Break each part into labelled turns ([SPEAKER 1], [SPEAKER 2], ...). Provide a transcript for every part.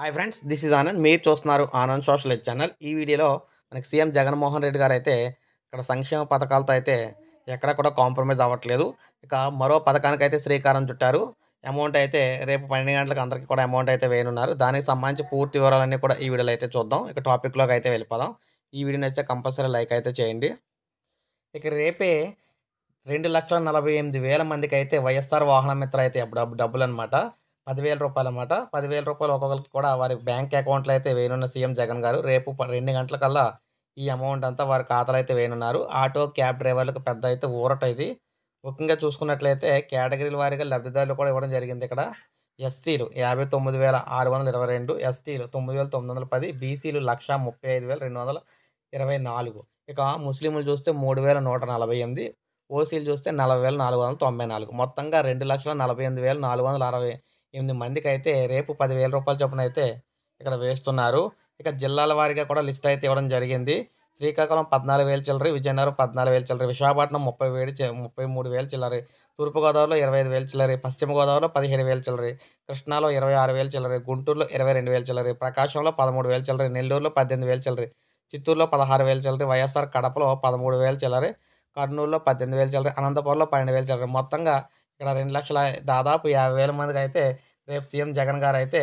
[SPEAKER 1] hi friends this is Anand మీరు చూస్తున్నారు Anand social channel ఈ వీడియోలో మనకి సీఎం జగన్మోహన్ రెడ్డి గారు అయితే ఇక్కడ సంక్షేమ పథకాలతో అయితే ఎక్కడ కూడా కాంప్రమైజ్ అవ్వట్లేదు ఇక మరో పథకానికి అయితే శ్రీకారం చుట్టారు అమౌంట్ అయితే రేపు పన్నెండు గంటలకు అందరికీ కూడా అమౌంట్ అయితే వేయనున్నారు దానికి సంబంధించి పూర్తి వివరాలన్నీ కూడా ఈ వీడియోలో అయితే చూద్దాం ఇక టాపిక్లోకి అయితే వెళ్ళిపోదాం ఈ వీడియోని అయితే కంపల్సరీ లైక్ అయితే చేయండి ఇక రేపే రెండు లక్షల నలభై ఎనిమిది వేల మందికి అయితే వైఎస్ఆర్ వాహన మిత్ర అయితే డబ్బులు అనమాట పదివేల రూపాయలు అన్నమాట పదివేల రూపాయలు ఒక్కొక్కరికి కూడా వారి బ్యాంక్ అకౌంట్లో అయితే వేయనున్న సీఎం జగన్ గారు రేపు రెండు గంటల కల్లా ఈ అమౌంట్ అంతా వారి ఖాతాలో అయితే వేయనున్నారు ఆటో క్యాబ్ డ్రైవర్లకు పెద్ద అయితే ఊరట ఇది ముఖ్యంగా చూసుకున్నట్లయితే కేటగిరీల వారిగా లబ్ధిదారులు కూడా ఇవ్వడం జరిగింది ఇక్కడ ఎస్సీలు యాభై తొమ్మిది వేల ఆరు వందల ఇరవై రెండు ఎస్టీలు తొమ్మిది వేల తొమ్మిది వందల పది బీసీలు లక్ష ముప్పై ఐదు వేల రెండు వందల ఇరవై నాలుగు ఇక ముస్లింలు చూస్తే మూడు వేల నూట నలభై ఎనిమిది ఓసీలు చూస్తే నలభై వేల నాలుగు వందల తొంభై నాలుగు మొత్తంగా రెండు లక్షల నలభై ఎనిమిది వేల నాలుగు వందల అరవై ఎనిమిది మందికి అయితే రేపు పదివేల రూపాయల చొప్పున అయితే ఇక్కడ వేస్తున్నారు ఇక జిల్లాల వారిగా కూడా లిస్ట్ అయితే ఇవ్వడం జరిగింది శ్రీకాకుళం పద్నాలుగు వేలు చిల్లరి విజయనగరం పద్నాలుగు వేల చిల్లరి విశాఖపట్నం ముప్పై వేలు ముప్పై మూడు వేలు చిల్లరి తూర్పుగోదావరిలో ఇరవై ఐదు వేలు చిల్లరి పశ్చిమ గోదావరిలో పదిహేడు వేలు చిల్లరి కృష్ణాలో ఇరవై ఆరు వేల చిల్లరి గుంటూరులో ఇరవై రెండు వేల చిల్లరి ప్రకాశంలో పదమూడు వేలు చిల్లరి నెల్లూరులో పద్దెనిమిది వేల చిల్లరి చిత్తూరులో పదహారు వేలు చిల్లరి వైఎస్ఆర్ కడపలో పదమూడు వేలు చిల్లరి కర్నూలులో పద్దెనిమిది వేలు చిల్లరి అనంతపురంలో పన్నెండు వేల చిల్లరి మొత్తంగా ఇక్కడ రెండు లక్షల దాదాపు యాభై వేల మందికి అయితే రేపు సీఎం జగన్ గారు అయితే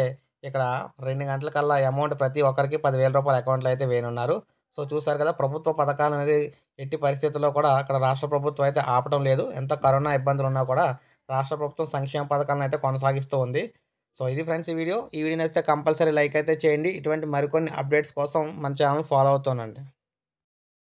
[SPEAKER 1] ఇక్కడ రెండు గంటల కల్లా అమౌంట్ ప్రతి ఒక్కరికి పదివేల రూపాయల అకౌంట్లో అయితే వేయనున్నారు సో చూశారు కదా ప్రభుత్వ పథకాలు అనేది ఎట్టి పరిస్థితుల్లో కూడా అక్కడ రాష్ట్ర ప్రభుత్వం అయితే ఆపడం లేదు ఎంత కరోనా ఇబ్బందులు ఉన్నా కూడా రాష్ట్ర ప్రభుత్వం సంక్షేమ పథకాలను అయితే కొనసాగిస్తూ ఉంది సో ఇది ఫ్రెండ్స్ ఈ వీడియో ఈ వీడియో నచ్చితే కంపల్సరీ లైక్ అయితే చేయండి ఇటువంటి మరికొన్ని అప్డేట్స్ కోసం మన ఛానల్ ఫాలో అవుతానండి